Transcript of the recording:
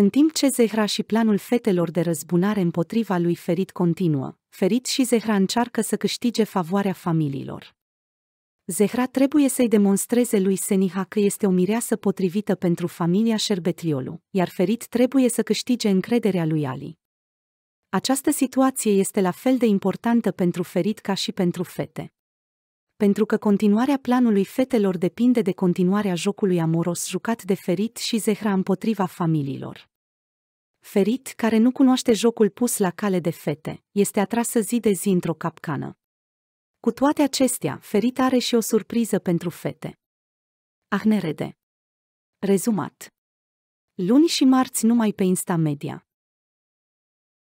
În timp ce Zehra și planul fetelor de răzbunare împotriva lui Ferit continuă, Ferit și Zehra încearcă să câștige favoarea familiilor. Zehra trebuie să-i demonstreze lui Seniha că este o mireasă potrivită pentru familia Șerbetliolu, iar Ferit trebuie să câștige încrederea lui Ali. Această situație este la fel de importantă pentru Ferit ca și pentru fete pentru că continuarea planului fetelor depinde de continuarea jocului amoros jucat de Ferit și Zehra împotriva familiilor. Ferit, care nu cunoaște jocul pus la cale de fete, este atrasă zi de zi într-o capcană. Cu toate acestea, Ferit are și o surpriză pentru fete. Ahnerede. Rezumat. Luni și marți numai pe Insta Media.